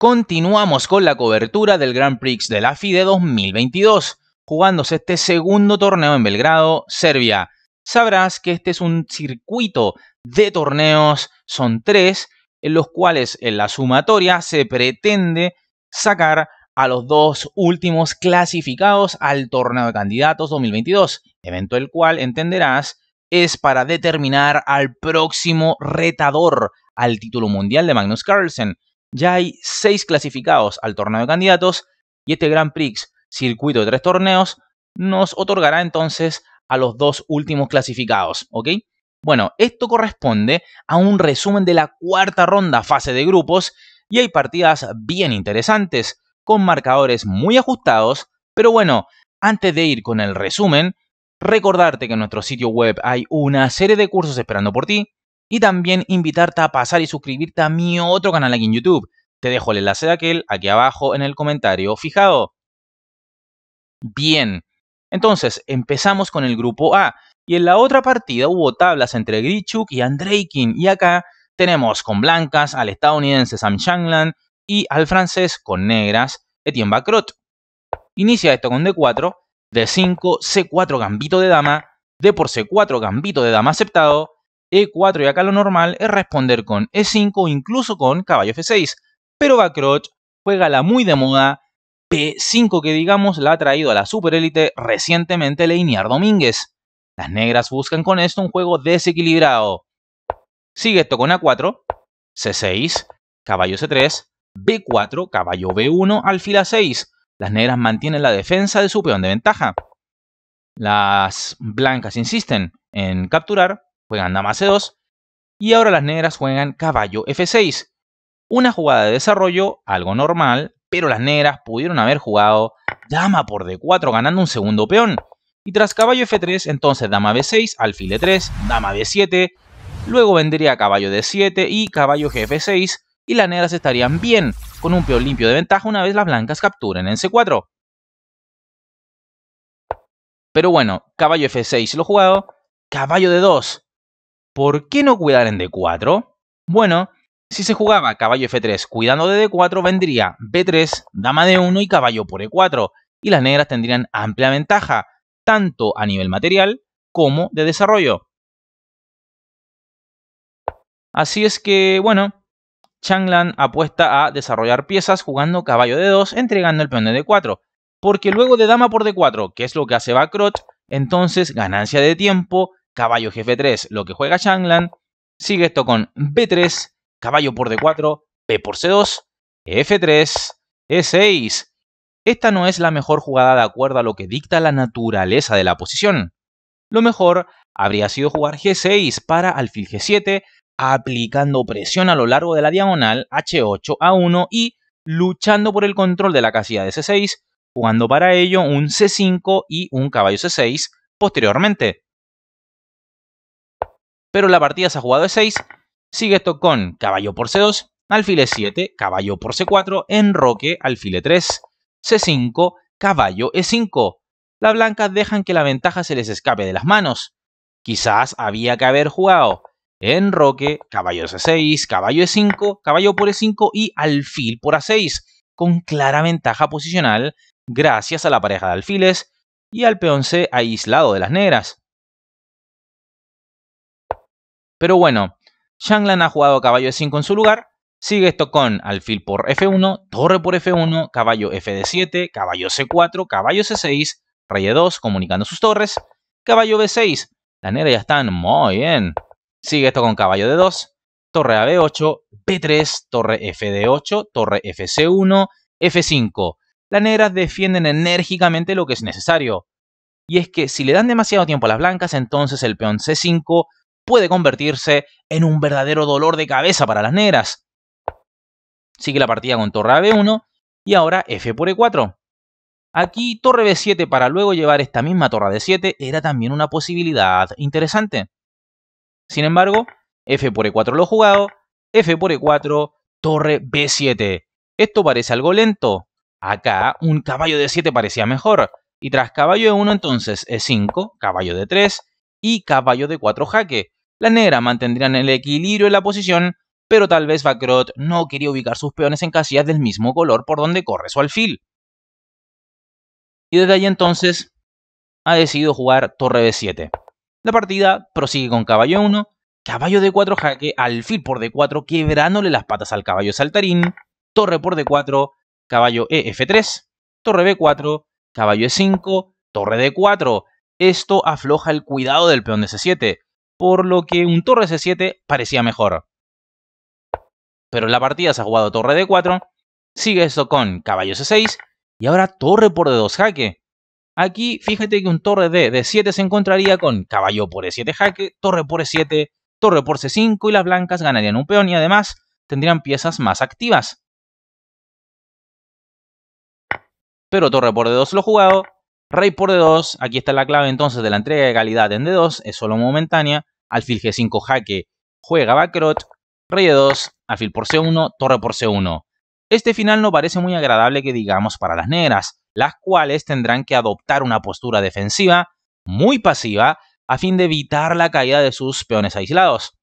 Continuamos con la cobertura del Grand Prix de la FIDE 2022, jugándose este segundo torneo en Belgrado, Serbia. Sabrás que este es un circuito de torneos, son tres, en los cuales en la sumatoria se pretende sacar a los dos últimos clasificados al torneo de candidatos 2022, evento el cual entenderás es para determinar al próximo retador al título mundial de Magnus Carlsen ya hay seis clasificados al torneo de candidatos y este Grand Prix, circuito de tres torneos, nos otorgará entonces a los dos últimos clasificados, ¿ok? Bueno, esto corresponde a un resumen de la cuarta ronda fase de grupos y hay partidas bien interesantes, con marcadores muy ajustados, pero bueno, antes de ir con el resumen, recordarte que en nuestro sitio web hay una serie de cursos esperando por ti, y también invitarte a pasar y suscribirte a mi otro canal aquí en YouTube. Te dejo el enlace de aquel aquí abajo en el comentario fijado. Bien, entonces empezamos con el grupo A. Y en la otra partida hubo tablas entre Grichuk y Andreikin. Y acá tenemos con blancas al estadounidense Sam Shankland y al francés con negras Etienne Bacrot. Inicia esto con D4, D5, C4 gambito de dama, D por C4 gambito de dama aceptado, e4 y acá lo normal es responder con E5 o incluso con caballo F6. Pero Backroach juega la muy de moda P5 que digamos la ha traído a la superélite recientemente Leiniar Domínguez. Las negras buscan con esto un juego desequilibrado. Sigue esto con A4, C6, caballo C3, B4, caballo B1, alfil A6. Las negras mantienen la defensa de su peón de ventaja. Las blancas insisten en capturar juegan dama c2 e y ahora las negras juegan caballo f6. Una jugada de desarrollo, algo normal, pero las negras pudieron haber jugado dama por d4 ganando un segundo peón. Y tras caballo f3, entonces dama b6, alfil e3, dama b7, luego vendría caballo d7 y caballo gf6 y las negras estarían bien, con un peón limpio de ventaja una vez las blancas capturen en c4. Pero bueno, caballo f6 lo jugado, caballo d2, ¿Por qué no cuidar en D4? Bueno, si se jugaba caballo F3 cuidando de D4, vendría B3, dama D1 y caballo por E4, y las negras tendrían amplia ventaja, tanto a nivel material como de desarrollo. Así es que, bueno, Changlan apuesta a desarrollar piezas jugando caballo d 2 entregando el peón de D4, porque luego de dama por D4, que es lo que hace Bacrot, entonces ganancia de tiempo, caballo gf 3, lo que juega Shanglan. Sigue esto con B3, caballo por D4, B por C2, F3, E6. Esta no es la mejor jugada de acuerdo a lo que dicta la naturaleza de la posición. Lo mejor habría sido jugar G6 para alfil G7, aplicando presión a lo largo de la diagonal H8 A1 y luchando por el control de la casilla de C6, jugando para ello un C5 y un caballo C6 posteriormente pero la partida se ha jugado de 6. Sigue esto con caballo por C2, alfil E7, caballo por C4, enroque, alfil E3, C5, caballo E5. Las blancas dejan que la ventaja se les escape de las manos. Quizás había que haber jugado enroque, caballo C6, caballo E5, caballo por E5 y alfil por A6, con clara ventaja posicional gracias a la pareja de alfiles y al peón C aislado de las negras. Pero bueno, Shanglan ha jugado caballo de 5 en su lugar. Sigue esto con alfil por F1, torre por F1, caballo F de 7 caballo C4, caballo C6, rey E2 comunicando sus torres, caballo B6. Las negras ya están muy bien. Sigue esto con caballo de 2 torre a B8, B3, torre F de 8 torre FC1, F5. Las negras defienden enérgicamente lo que es necesario. Y es que si le dan demasiado tiempo a las blancas, entonces el peón C5 puede convertirse en un verdadero dolor de cabeza para las negras. Sigue la partida con torre B1 y ahora F por E4. Aquí torre B7 para luego llevar esta misma torre de 7 era también una posibilidad interesante. Sin embargo, F por E4 lo jugado, F por E4, torre B7. Esto parece algo lento. Acá un caballo de 7 parecía mejor. Y tras caballo de 1 entonces E5, caballo de 3, y caballo de 4 jaque. La negra mantendrían el equilibrio en la posición, pero tal vez Bacrot no quería ubicar sus peones en casillas del mismo color por donde corre su alfil. Y desde ahí entonces ha decidido jugar torre b7. La partida prosigue con caballo 1, caballo de 4 jaque, alfil por d4 quebrándole las patas al caballo saltarín, torre por d4, caballo ef3, torre b4, caballo e5, torre d4, esto afloja el cuidado del peón de C7, por lo que un torre C7 parecía mejor. Pero en la partida se ha jugado torre D4, sigue esto con caballo C6 y ahora torre por D2 jaque. Aquí fíjate que un torre D de 7 se encontraría con caballo por E7 jaque, torre por E7, torre por C5 y las blancas ganarían un peón y además tendrían piezas más activas. Pero torre por D2 lo jugado, Rey por D2, aquí está la clave entonces de la entrega de calidad en D2, es solo momentánea. Alfil G5 jaque juega Backrot, Rey D2, alfil por C1, torre por C1. Este final no parece muy agradable que digamos para las negras, las cuales tendrán que adoptar una postura defensiva muy pasiva a fin de evitar la caída de sus peones aislados.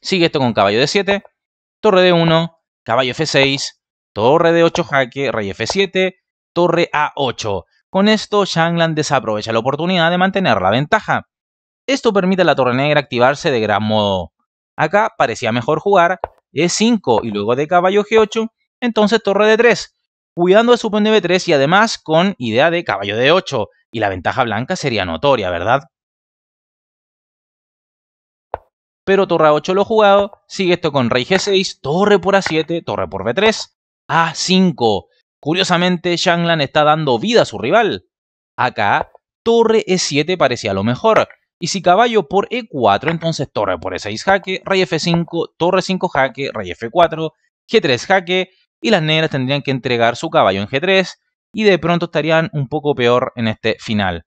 Sigue esto con caballo D7, torre D1, caballo F6, torre D8 jaque, rey F7, torre A8. Con esto, Shanglan desaprovecha la oportunidad de mantener la ventaja. Esto permite a la torre negra activarse de gran modo. Acá parecía mejor jugar E5 y luego de caballo G8, entonces torre D3, cuidando de su peón B3 y además con idea de caballo D8, y la ventaja blanca sería notoria, ¿verdad? Pero torre A8 lo jugado, sigue esto con rey G6, torre por A7, torre por B3, A5. Curiosamente, Shanglan está dando vida a su rival. Acá, torre e7 parecía lo mejor. Y si caballo por e4, entonces torre por e6 jaque, rey f5, torre 5 jaque, rey f4, g3 jaque, y las negras tendrían que entregar su caballo en g3, y de pronto estarían un poco peor en este final.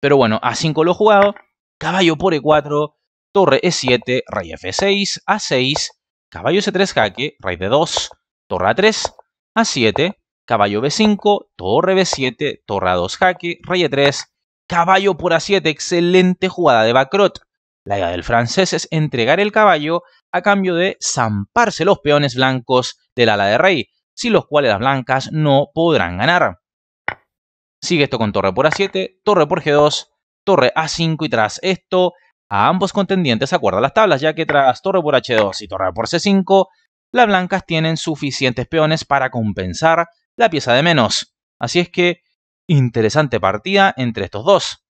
Pero bueno, a5 lo jugado, caballo por e4, torre e7, rey f6, a6, caballo c3 jaque, rey d2, torre a 3, a 7, caballo b5, torre b7, torre a 2 jaque, rey a 3, caballo por a 7, excelente jugada de Bacrot. La idea del francés es entregar el caballo a cambio de zamparse los peones blancos del ala de rey, sin los cuales las blancas no podrán ganar. Sigue esto con torre por a7, torre por g2, torre a5 y tras esto a ambos contendientes acuerda las tablas, ya que tras torre por h2 y torre por c5, las blancas tienen suficientes peones para compensar la pieza de menos. Así es que, interesante partida entre estos dos.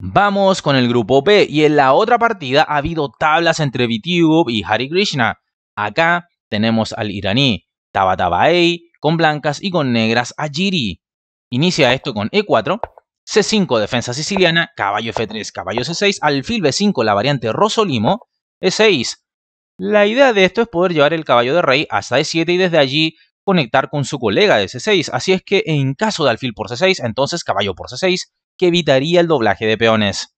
Vamos con el grupo B y en la otra partida ha habido tablas entre Vitiugov y Hari Krishna. Acá tenemos al iraní Tabatabaei con blancas y con negras a Jiri. Inicia esto con E4, C5 defensa siciliana, caballo F3, caballo C6, alfil B5 la variante Rosolimo, E6 la idea de esto es poder llevar el caballo de rey hasta e7 y desde allí conectar con su colega de c6, así es que en caso de alfil por c6, entonces caballo por c6, que evitaría el doblaje de peones.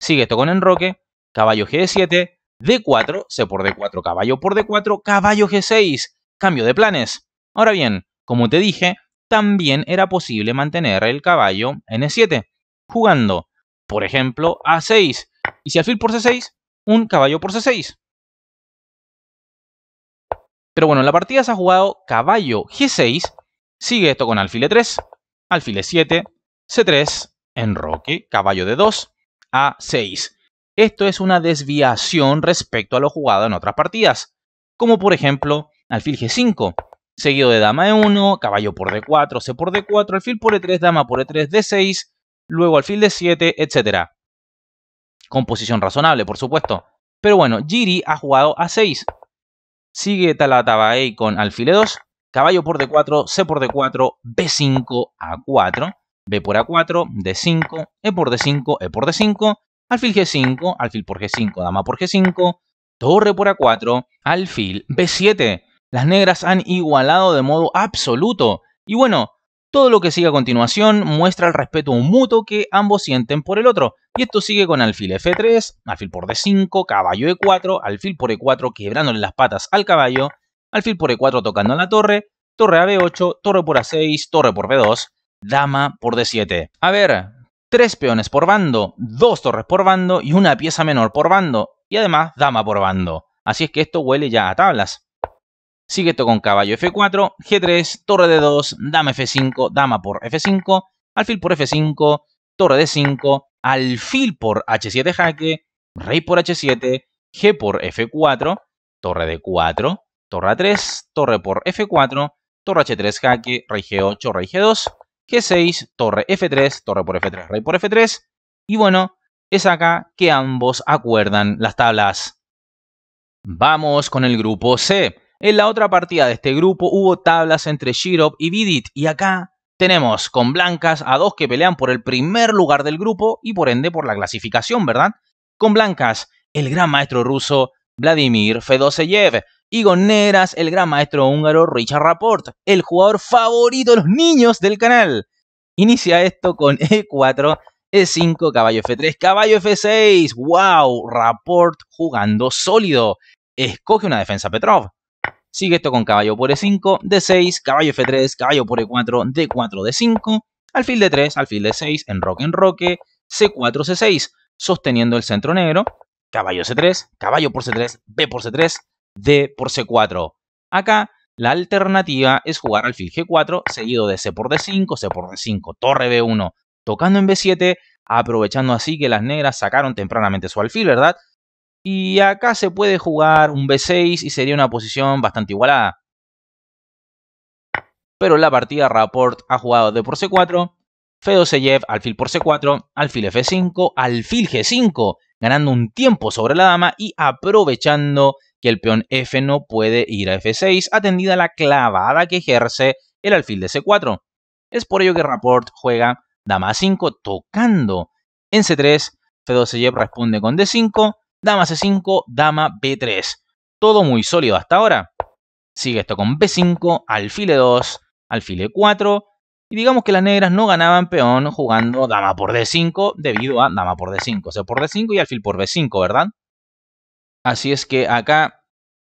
Sigue esto con enroque, caballo g7, d4, c por d4, caballo por d4, caballo g6, cambio de planes. Ahora bien, como te dije, también era posible mantener el caballo en e7, jugando, por ejemplo, a6, y si alfil por c6, un caballo por c6. Pero bueno, en la partida se ha jugado caballo G6, sigue esto con alfil E3, alfil E7, C3, enroque, caballo D2, A6. Esto es una desviación respecto a lo jugado en otras partidas, como por ejemplo alfil G5, seguido de dama E1, caballo por D4, C por D4, alfil por E3, dama por E3, D6, luego alfil D7, etc. Composición razonable, por supuesto. Pero bueno, Giri ha jugado a 6 Sigue Talatabae con alfil E2, caballo por D4, C por D4, B5, A4, B por A4, D5, E por D5, E por D5, alfil G5, alfil por G5, dama por G5, torre por A4, alfil B7. Las negras han igualado de modo absoluto. Y bueno, todo lo que sigue a continuación muestra el respeto mutuo que ambos sienten por el otro. Y esto sigue con alfil F3, alfil por D5, caballo E4, alfil por E4 quebrándole las patas al caballo, alfil por E4 tocando en la torre, torre a B8, torre por A6, torre por B2, dama por D7. A ver, tres peones por bando, dos torres por bando y una pieza menor por bando, y además dama por bando. Así es que esto huele ya a tablas. Sigue esto con caballo F4, G3, torre D2, dama F5, dama por F5, alfil por F5, torre de 5, alfil por h7 jaque, rey por h7, g por f4, torre de 4, torre a 3, torre por f4, torre h3 jaque, rey g8, rey g2, g6, torre f3, torre por f3, rey por f3. Y bueno, es acá que ambos acuerdan las tablas. Vamos con el grupo C. En la otra partida de este grupo hubo tablas entre Shirov y Vidit y acá tenemos con blancas a dos que pelean por el primer lugar del grupo y por ende por la clasificación, ¿verdad? Con blancas, el gran maestro ruso Vladimir Fedoseyev y con negras, el gran maestro húngaro Richard Rapport, el jugador favorito de los niños del canal. Inicia esto con E4, E5, e caballo F3, caballo F6. ¡Wow! Rapport jugando sólido. Escoge una defensa Petrov. Sigue esto con caballo por E5, D6, caballo F3, caballo por E4, D4, D5, alfil D3, alfil D6, enroque, enroque, C4, C6, sosteniendo el centro negro, caballo C3, caballo por C3, B por C3, D por C4. Acá la alternativa es jugar alfil G4, seguido de C por D5, C por D5, torre B1, tocando en B7, aprovechando así que las negras sacaron tempranamente su alfil, ¿verdad? Y acá se puede jugar un B6 y sería una posición bastante igualada. Pero la partida Rapport ha jugado D por C4, Fedoseyev, alfil por C4, alfil F5, alfil G5, ganando un tiempo sobre la dama y aprovechando que el peón F no puede ir a F6, atendida la clavada que ejerce el alfil de C4. Es por ello que Rapport juega dama A5 tocando en C3, Fedoseyev responde con D5, dama C5, dama B3. Todo muy sólido hasta ahora. Sigue esto con B5, alfil E2, alfil E4. Y digamos que las negras no ganaban peón jugando dama por D5 debido a dama por D5. O sea, por D5 y alfil por B5, ¿verdad? Así es que acá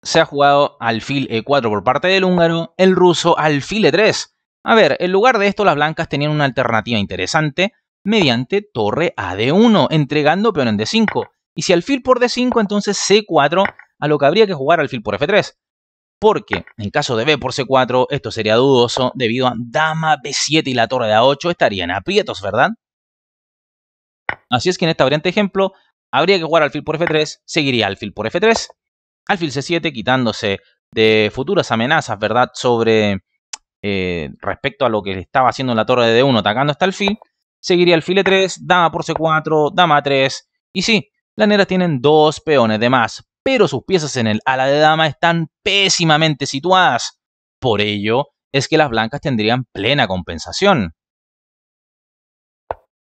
se ha jugado alfil E4 por parte del húngaro, el ruso alfil E3. A ver, en lugar de esto las blancas tenían una alternativa interesante mediante torre a D1, entregando peón en D5. Y si alfil por D5, entonces C4, a lo que habría que jugar alfil por F3. Porque en caso de B por C4, esto sería dudoso debido a dama B7 y la torre de A8 estarían aprietos, ¿verdad? Así es que en esta variante ejemplo, habría que jugar alfil por F3, seguiría alfil por F3, alfil C7 quitándose de futuras amenazas, ¿verdad? Sobre eh, respecto a lo que estaba haciendo la torre de D1 atacando hasta el alfil, seguiría alfil E3, dama por C4, dama A3, y sí, las negras tienen dos peones de más, pero sus piezas en el ala de dama están pésimamente situadas. Por ello es que las blancas tendrían plena compensación.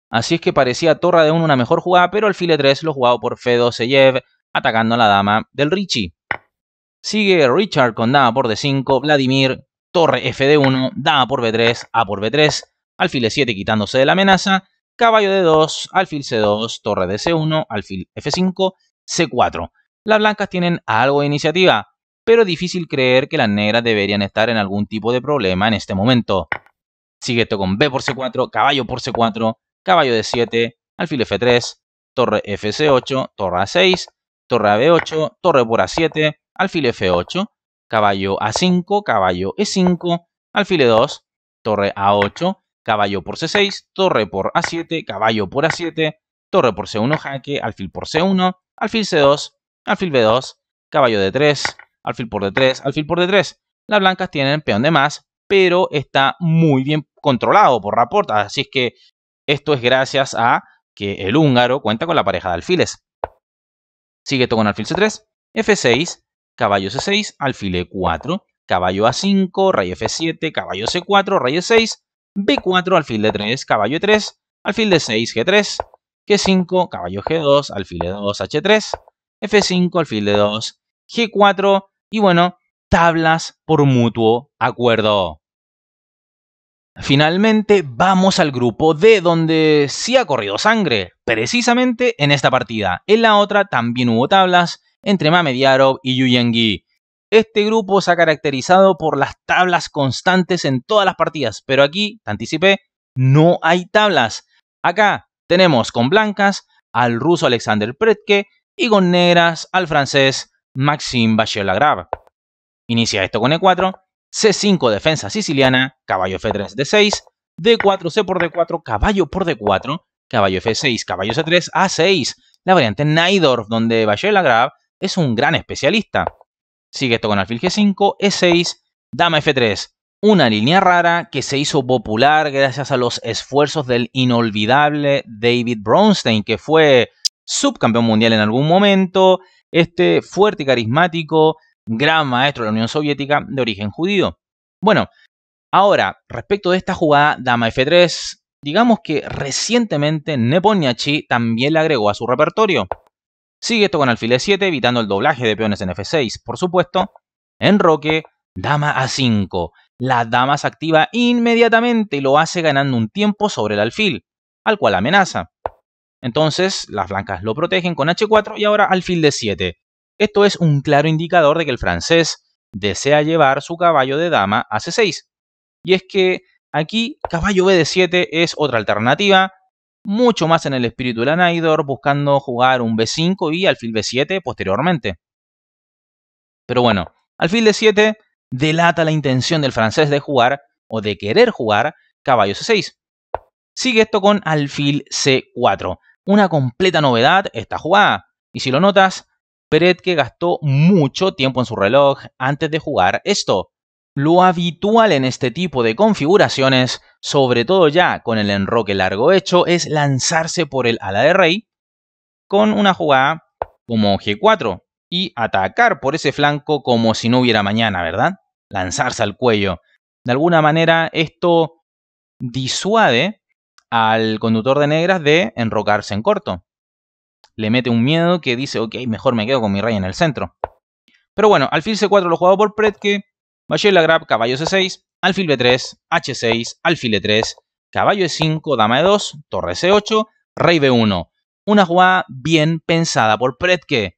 Así es que parecía torre de 1 una mejor jugada, pero alfil 3 lo jugado por Fedo Seyev, atacando a la dama del Richie. Sigue Richard con dama por d5, Vladimir, torre f de 1 dama por b3, a por b3, alfil 7 quitándose de la amenaza, caballo de 2, alfil C2, torre de C1, alfil F5, C4. Las blancas tienen algo de iniciativa, pero difícil creer que las negras deberían estar en algún tipo de problema en este momento. Sigue esto con B por C4, caballo por C4, caballo de 7, alfil F3, torre FC8, torre A6, torre AB8, torre por A7, alfil F8, caballo A5, caballo E5, alfil E2, torre A8, caballo por c6, torre por a7, caballo por a7, torre por c1 jaque, alfil por c1, alfil c2, alfil b2, caballo d3, alfil por d3, alfil por d3. Las blancas tienen peón de más, pero está muy bien controlado por Raporta, así es que esto es gracias a que el húngaro cuenta con la pareja de alfiles. Sigue todo con alfil c3, f6, caballo c6, alfil e4, caballo a5, rey f7, caballo c4, rey e6, B4, alfil de 3, caballo 3, alfil de 6, G3, G5, caballo G2, alfil de 2, H3, F5, alfil de 2, G4 y bueno, tablas por mutuo acuerdo. Finalmente vamos al grupo D donde sí ha corrido sangre, precisamente en esta partida. En la otra también hubo tablas entre Mamediarov y Yuyengi. Este grupo se ha caracterizado por las tablas constantes en todas las partidas, pero aquí, te anticipé, no hay tablas. Acá tenemos con blancas al ruso Alexander Pretke y con negras al francés Maxime Bachelagrave. Inicia esto con E4, C5 defensa siciliana, caballo F3 D6, D4 C por D4, caballo por D4, caballo F6, caballo C3, A6, la variante Naidorf, donde Bachelagrave es un gran especialista. Sigue esto con alfil G5, E6, dama F3. Una línea rara que se hizo popular gracias a los esfuerzos del inolvidable David Bronstein, que fue subcampeón mundial en algún momento, este fuerte y carismático gran maestro de la Unión Soviética de origen judío. Bueno, ahora, respecto de esta jugada dama F3, digamos que recientemente Neponiachi también la agregó a su repertorio. Sigue esto con alfil de 7 evitando el doblaje de peones en f6. Por supuesto, enroque, dama a 5. La dama se activa inmediatamente y lo hace ganando un tiempo sobre el alfil, al cual amenaza. Entonces, las blancas lo protegen con h4 y ahora alfil de 7. Esto es un claro indicador de que el francés desea llevar su caballo de dama a c6. Y es que aquí caballo b de 7 es otra alternativa mucho más en el espíritu de la Naidor, buscando jugar un B5 y alfil B7 posteriormente. Pero bueno, alfil D7 delata la intención del francés de jugar o de querer jugar caballo C6. Sigue esto con alfil C4, una completa novedad esta jugada. Y si lo notas, Peret que gastó mucho tiempo en su reloj antes de jugar esto. Lo habitual en este tipo de configuraciones, sobre todo ya con el enroque largo hecho, es lanzarse por el ala de rey con una jugada como G4 y atacar por ese flanco como si no hubiera mañana, ¿verdad? Lanzarse al cuello. De alguna manera esto disuade al conductor de negras de enrocarse en corto. Le mete un miedo que dice, ok, mejor me quedo con mi rey en el centro. Pero bueno, alfil C4 lo jugado por Predke, Bachiller grab, caballo c6, alfil b3, h6, alfil e3, caballo e5, dama e2, torre c8, rey b1. Una jugada bien pensada por Pretke.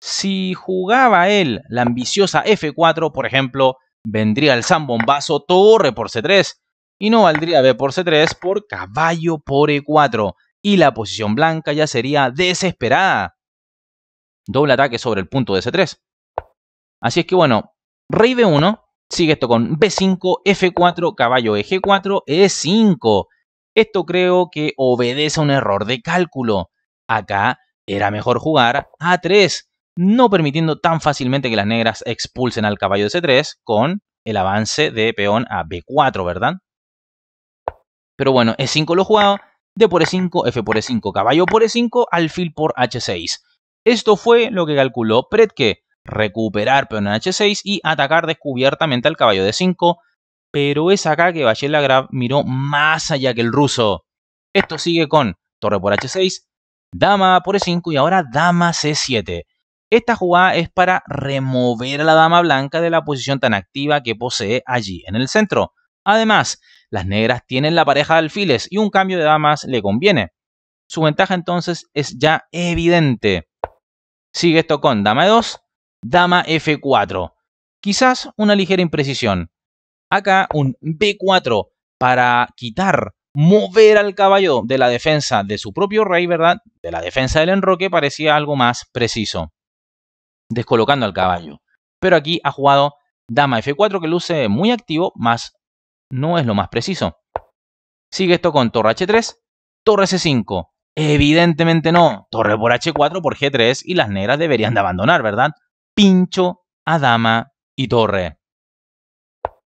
Si jugaba él la ambiciosa f4, por ejemplo, vendría el zambombazo torre por c3 y no valdría b por c3 por caballo por e4 y la posición blanca ya sería desesperada. Doble ataque sobre el punto de c3. Así es que bueno, rey b1 Sigue esto con B5, F4, caballo EG4, E5. Esto creo que obedece a un error de cálculo. Acá era mejor jugar A3, no permitiendo tan fácilmente que las negras expulsen al caballo de C3 con el avance de peón a B4, ¿verdad? Pero bueno, E5 lo jugado, D por E5, F por E5, caballo por E5, alfil por H6. Esto fue lo que calculó Pretke recuperar peón en h6 y atacar descubiertamente al caballo de 5 pero es acá que Lagrav miró más allá que el ruso. Esto sigue con torre por h6, dama por e5 y ahora dama c7. Esta jugada es para remover a la dama blanca de la posición tan activa que posee allí en el centro. Además, las negras tienen la pareja de alfiles y un cambio de damas le conviene. Su ventaja entonces es ya evidente. Sigue esto con dama e2, dama F4. Quizás una ligera imprecisión. Acá un B4 para quitar, mover al caballo de la defensa de su propio rey, ¿verdad? De la defensa del enroque parecía algo más preciso. Descolocando al caballo. Pero aquí ha jugado dama F4 que luce muy activo, más no es lo más preciso. Sigue esto con torre H3, torre C5. Evidentemente no, torre por H4 por G3 y las negras deberían de abandonar, ¿verdad? Pincho, a dama y torre.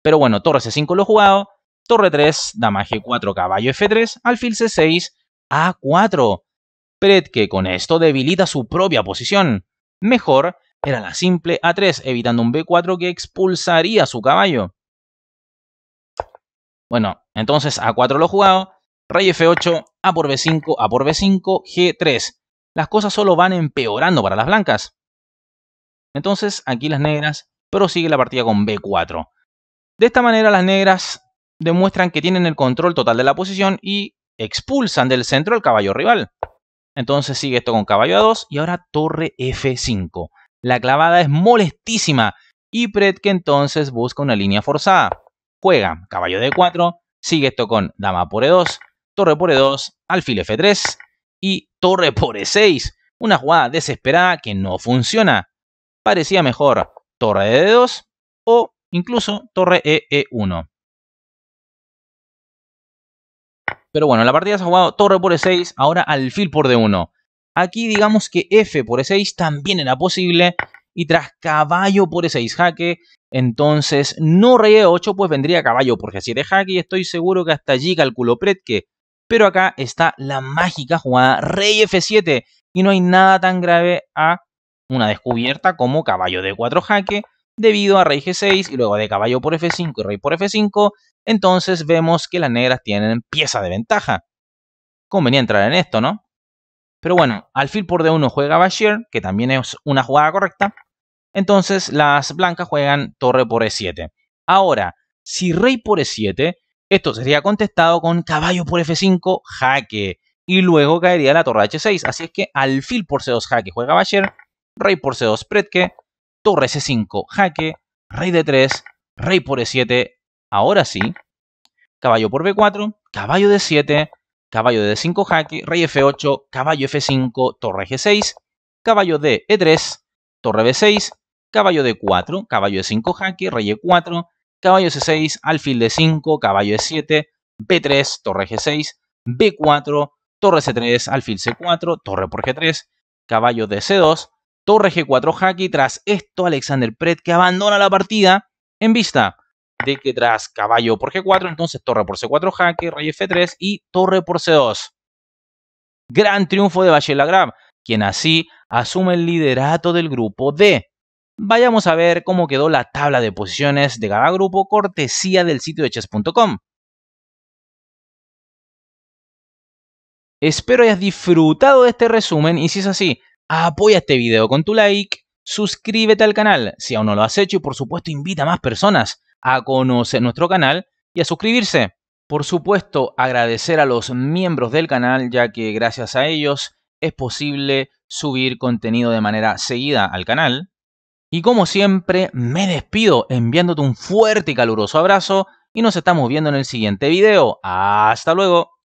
Pero bueno, torre C5 lo he jugado, torre 3, dama G4, caballo F3, alfil C6, A4. Pred que con esto debilita su propia posición. Mejor era la simple A3, evitando un B4 que expulsaría su caballo. Bueno, entonces A4 lo he jugado, rey F8, A por B5, A por B5, G3. Las cosas solo van empeorando para las blancas. Entonces aquí las negras prosigue la partida con B4. De esta manera las negras demuestran que tienen el control total de la posición y expulsan del centro al caballo rival. Entonces sigue esto con caballo A2 y ahora torre F5. La clavada es molestísima y que entonces busca una línea forzada. Juega caballo D4, sigue esto con dama por E2, torre por E2, alfil F3 y torre por E6. Una jugada desesperada que no funciona parecía mejor torre de 2 o incluso torre EE1. Pero bueno, la partida se ha jugado torre por E6, ahora alfil por D1. Aquí digamos que F por E6 también era posible y tras caballo por E6 jaque, entonces no rey E8 pues vendría caballo por G7 jaque y estoy seguro que hasta allí calculó Pretke. Pero acá está la mágica jugada rey F7 y no hay nada tan grave a una descubierta como caballo de 4 jaque debido a rey g6 y luego de caballo por f5 y rey por f5, entonces vemos que las negras tienen pieza de ventaja. Convenía entrar en esto, ¿no? Pero bueno, alfil por d1 juega Bashir, que también es una jugada correcta. Entonces las blancas juegan torre por e7. Ahora, si rey por e7, esto sería contestado con caballo por f5, jaque. Y luego caería la torre h6. Así es que alfil por c2 jaque juega Bashir rey por C2 Pretque, torre C5 jaque, rey D3, rey por E7, ahora sí, caballo por B4, caballo D7, caballo D5 jaque, rey F8, caballo F5, torre G6, caballo de E3, torre B6, caballo D4, caballo E5 jaque, rey E4, caballo C6, alfil D5, caballo E7, B3, torre G6, B4, torre C3, alfil C4, torre por G3, caballo de C2, torre G4 jaque. Tras esto, Alexander Pret abandona la partida en vista de que tras caballo por G4, entonces torre por C4 jaque, rey F3 y torre por C2. Gran triunfo de Lagrave, quien así asume el liderato del grupo D. Vayamos a ver cómo quedó la tabla de posiciones de cada grupo cortesía del sitio de chess.com. Espero hayas disfrutado de este resumen y si es así, Apoya este video con tu like, suscríbete al canal si aún no lo has hecho y por supuesto invita a más personas a conocer nuestro canal y a suscribirse. Por supuesto, agradecer a los miembros del canal ya que gracias a ellos es posible subir contenido de manera seguida al canal. Y como siempre, me despido enviándote un fuerte y caluroso abrazo y nos estamos viendo en el siguiente video. Hasta luego.